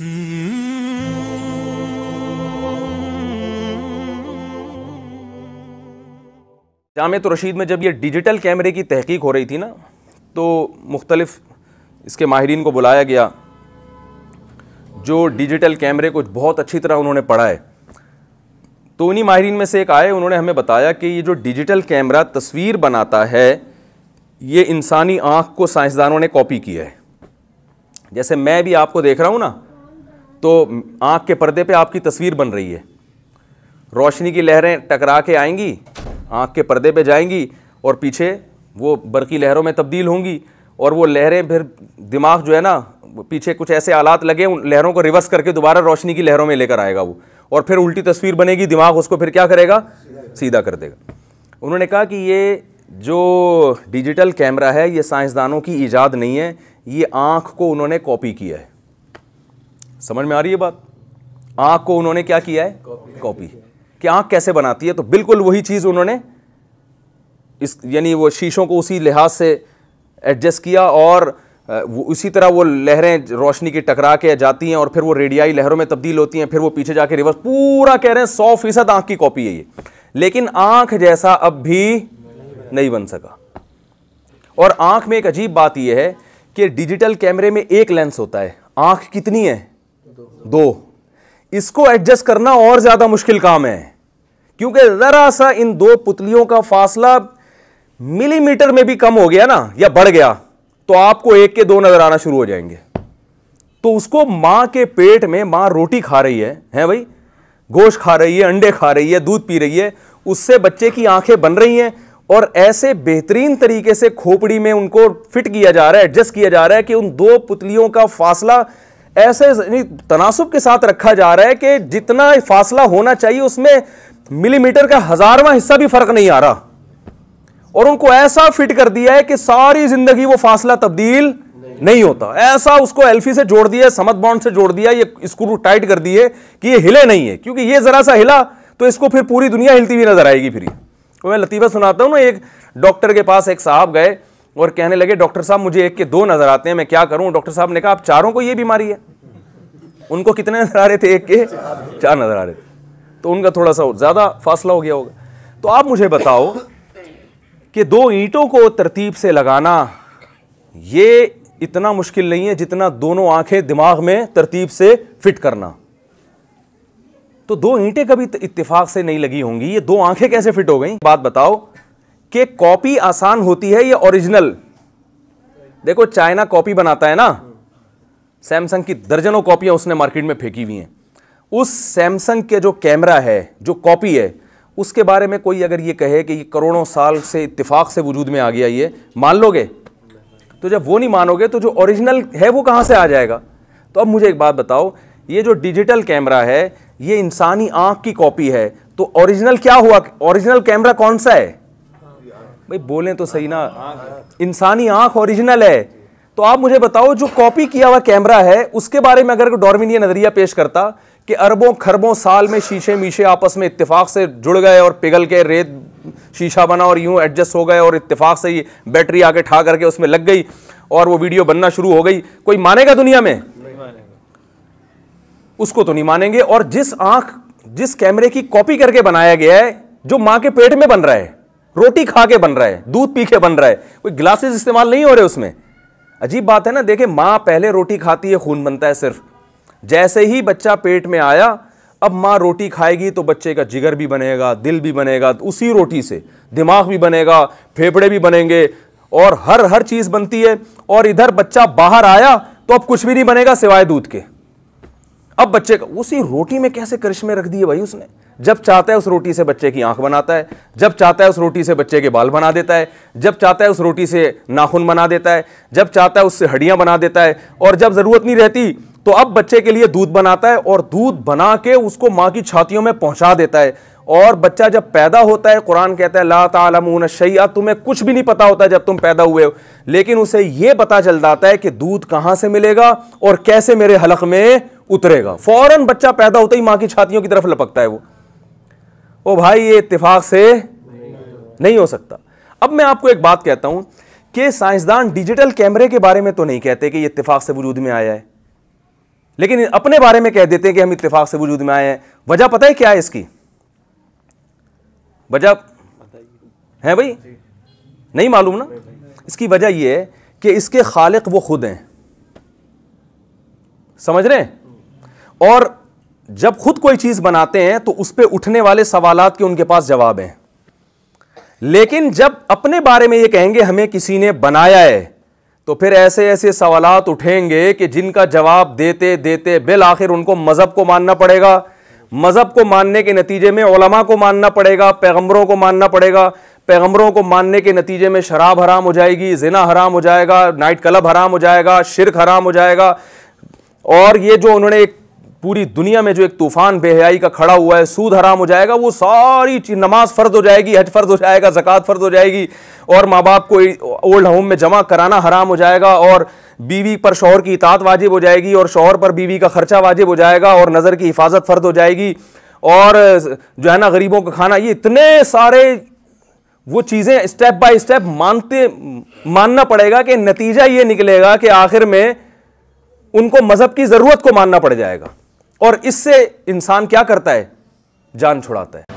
हम्म। जाम तो रशीद में जब ये डिजिटल कैमरे की तहकीक हो रही थी ना तो मुख्तलिफ इसके माहरीन को बुलाया गया जो डिजिटल कैमरे को बहुत अच्छी तरह उन्होंने पढ़ा है तो उन्हीं माहरीन में से एक आए उन्होंने हमें बताया कि ये जो डिजिटल कैमरा तस्वीर बनाता है ये इंसानी आँख को साइंसदानों ने कॉपी किया है जैसे मैं भी आपको देख रहा हूँ ना तो आँख के पर्दे पे आपकी तस्वीर बन रही है रोशनी की लहरें टकरा के आएंगी आँख के पर्दे पे जाएंगी और पीछे वो बरकी लहरों में तब्दील होंगी और वो लहरें फिर दिमाग जो है ना पीछे कुछ ऐसे आलात लगे उन लहरों को रिवर्स करके दोबारा रोशनी की लहरों में लेकर आएगा वो और फिर उल्टी तस्वीर बनेगी दिमाग उसको फिर क्या करेगा सीधा कर देगा उन्होंने कहा कि ये जो डिजिटल कैमरा है ये साइंसदानों की ईजाद नहीं है ये आँख को उन्होंने कॉपी किया है समझ में आ रही है बात आंख को उन्होंने क्या किया है कॉपी कि आंख कैसे बनाती है तो बिल्कुल वही चीज़ उन्होंने इस यानी वो शीशों को उसी लिहाज से एडजस्ट किया और वो उसी तरह वो लहरें रोशनी की टकरा के जाती हैं और फिर वो रेडियाई लहरों में तब्दील होती हैं फिर वो पीछे जाके रिवर्स पूरा कह रहे हैं सौ फीसद आँख की कॉपी है ये लेकिन आंख जैसा अब भी नहीं बन सका और आंख में एक अजीब बात यह है कि डिजिटल कैमरे में एक लेंस होता है आंख कितनी है दो इसको एडजस्ट करना और ज़्यादा मुश्किल काम है क्योंकि ज़रा सा इन दो पुतलियों का फासला मिलीमीटर में भी कम हो गया ना या बढ़ गया तो आपको एक के दो नज़र आना शुरू हो जाएंगे तो उसको मां के पेट में मां रोटी खा रही है हैं भाई गोश्त खा रही है अंडे खा रही है दूध पी रही है उससे बच्चे की आंखें बन रही हैं और ऐसे बेहतरीन तरीके से खोपड़ी में उनको फिट किया जा रहा है एडजस्ट किया जा रहा है कि उन दो पुतलियों का फासला ऐसे तनासब के साथ रखा जा रहा है कि जितना फासला होना चाहिए उसमें मिलीमीटर का हजारवा हिस्सा भी फर्क नहीं आ रहा और उनको ऐसा फिट कर दिया है कि सारी जिंदगी वो फासला तब्दील नहीं, नहीं होता ऐसा उसको एल्फी से जोड़ दिया समत बॉन्ड से जोड़ दिया ये स्क्रू टाइट कर दिए कि ये हिले नहीं है क्योंकि ये जरा सा हिला तो इसको फिर पूरी दुनिया हिलती हुई नजर आएगी फिर तो मैं लतीफ़ा सुनाता हूँ ना एक डॉक्टर के पास एक साहब गए और कहने लगे डॉक्टर साहब मुझे एक के दो नज़र आते हैं मैं क्या करूं डॉक्टर साहब ने कहा आप चारों को ये बीमारी है उनको कितने नज़र आ रहे थे एक के चार नज़र आ रहे थे तो उनका थोड़ा सा ज़्यादा फासला हो गया होगा तो आप मुझे बताओ कि दो ईंटों को तरतीब से लगाना ये इतना मुश्किल नहीं है जितना दोनों आंखें दिमाग में तरतीब से फिट करना तो दो ईंटें कभी इत्तेफाक से नहीं लगी होंगी ये दो आंखें कैसे फिट हो गई बात बताओ कि कॉपी आसान होती है या ओरिजिनल देखो चाइना कॉपी बनाता है ना सैमसंग की दर्जनों कॉपियां उसने मार्केट में फेंकी हुई हैं उस सैमसंग के जो कैमरा है जो कॉपी है उसके बारे में कोई अगर ये कहे कि ये करोड़ों साल से इत्तेफाक से वजूद में आ गया ये मान लोगे तो जब वो नहीं मानोगे तो जो ओरिजिनल है वो कहाँ से आ जाएगा तो अब मुझे एक बात बताओ ये जो डिजिटल कैमरा है ये इंसानी आँख की कॉपी है तो ओरिजिनल क्या हुआ ओरिजिनल कैमरा कौन सा है भाई बोलें तो सही ना हाँ, हाँ, हाँ। इंसानी आंख ओरिजिनल है तो आप मुझे बताओ जो कॉपी किया हुआ कैमरा है उसके बारे में अगर डॉर्विन यह नजरिया पेश करता कि अरबों खरबों साल में शीशे मीशे आपस में इत्तेफाक से जुड़ गए और पिघल के रेत शीशा बना और यूं एडजस्ट हो गए और इत्तेफाक से ही बैटरी आके ठा करके उसमें लग गई और वो वीडियो बनना शुरू हो गई कोई मानेगा दुनिया में उसको तो नहीं मानेंगे और जिस आंख जिस कैमरे की कॉपी करके बनाया गया है जो मां के पेट में बन रहा है रोटी खा के बन रहा है दूध पी के बन रहा है कोई ग्लासेस इस्तेमाल नहीं हो रहे उसमें अजीब बात है ना देखे माँ पहले रोटी खाती है खून बनता है सिर्फ जैसे ही बच्चा पेट में आया अब माँ रोटी खाएगी तो बच्चे का जिगर भी बनेगा दिल भी बनेगा तो उसी रोटी से दिमाग भी बनेगा फेफड़े भी बनेंगे और हर हर चीज़ बनती है और इधर बच्चा बाहर आया तो अब कुछ भी नहीं बनेगा सिवाय दूध के अब बच्चे का उसी रोटी में कैसे करिश्मे रख दिए भाई उसने जब चाहता है उस रोटी से बच्चे की आंख बनाता है जब चाहता है उस रोटी से बच्चे के बाल बना देता है जब चाहता है उस रोटी से नाखून बना देता है जब चाहता है उससे हड्डियां बना देता है और जब ज़रूरत नहीं रहती तो अब बच्चे के लिए दूध बनाता है और दूध बना के उसको माँ की छातियों में पहुंचा देता है और बच्चा जब पैदा होता है कुरान कहता है ला तालमून शैया तुम्हें कुछ भी नहीं पता होता जब तुम पैदा हुए हो लेकिन उसे यह पता चल जाता है कि दूध कहाँ से मिलेगा और कैसे मेरे हलक में उतरेगा फौरन बच्चा पैदा होता ही मां की छातियों की तरफ लपकता है वो ओ भाई ये इतफाक से नहीं हो सकता अब मैं आपको एक बात कहता हूं कि साइंसदान डिजिटल कैमरे के बारे में तो नहीं कहते कि ये इतफाक से वजूद में आया है लेकिन अपने बारे में कह देते हैं कि हम इतफाक से वजूद में आए हैं वजह पता है क्या है इसकी वजह है भाई नहीं मालूम ना इसकी वजह यह है कि इसके खालिक वो खुद हैं समझ रहे हैं और जब खुद कोई चीज़ बनाते हैं तो उस पर उठने वाले सवाल के उनके पास जवाब हैं लेकिन जब अपने बारे में ये कहेंगे हमें किसी ने बनाया है तो फिर ऐसे ऐसे सवाल उठेंगे कि जिनका जवाब देते देते बिल आखिर उनको मज़हब को मानना पड़ेगा मज़हब को मानने के नतीजे में ओलमा को मानना पड़ेगा पैगम्बरों को मानना पड़ेगा पैगम्बरों को मानने के नतीजे में शराब हराम हो जाएगी जिना हराम हो जाएगा नाइट क्लब हराम हो जाएगा शिरक हराम हो जाएगा और ये जो उन्होंने एक पूरी दुनिया में जो एक तूफान बेहयाई का खड़ा हुआ है सूद हराम हो जाएगा वो सारी चीज नमाज फ़र्ज हो जाएगी हज फ़र्ज हो जाएगा जक़ात फ़र्ज हो जाएगी और माँ बाप को ओल्ड होम में जमा कराना हराम हो जाएगा और बीवी पर शोहर की इतात वाजिब हो जाएगी और शोहर पर बीवी का ख़र्चा वाजिब हो जाएगा और नज़र की हिफाजत फ़र्ज हो जाएगी और जो है ना गरीबों का खाना ये इतने सारे वो चीज़ें स्टेप बाय स्टेप मानते मानना पड़ेगा कि नतीजा ये निकलेगा कि आखिर में उनको मज़हब की ज़रूरत को मानना पड़ जाएगा और इससे इंसान क्या करता है जान छुड़ाता है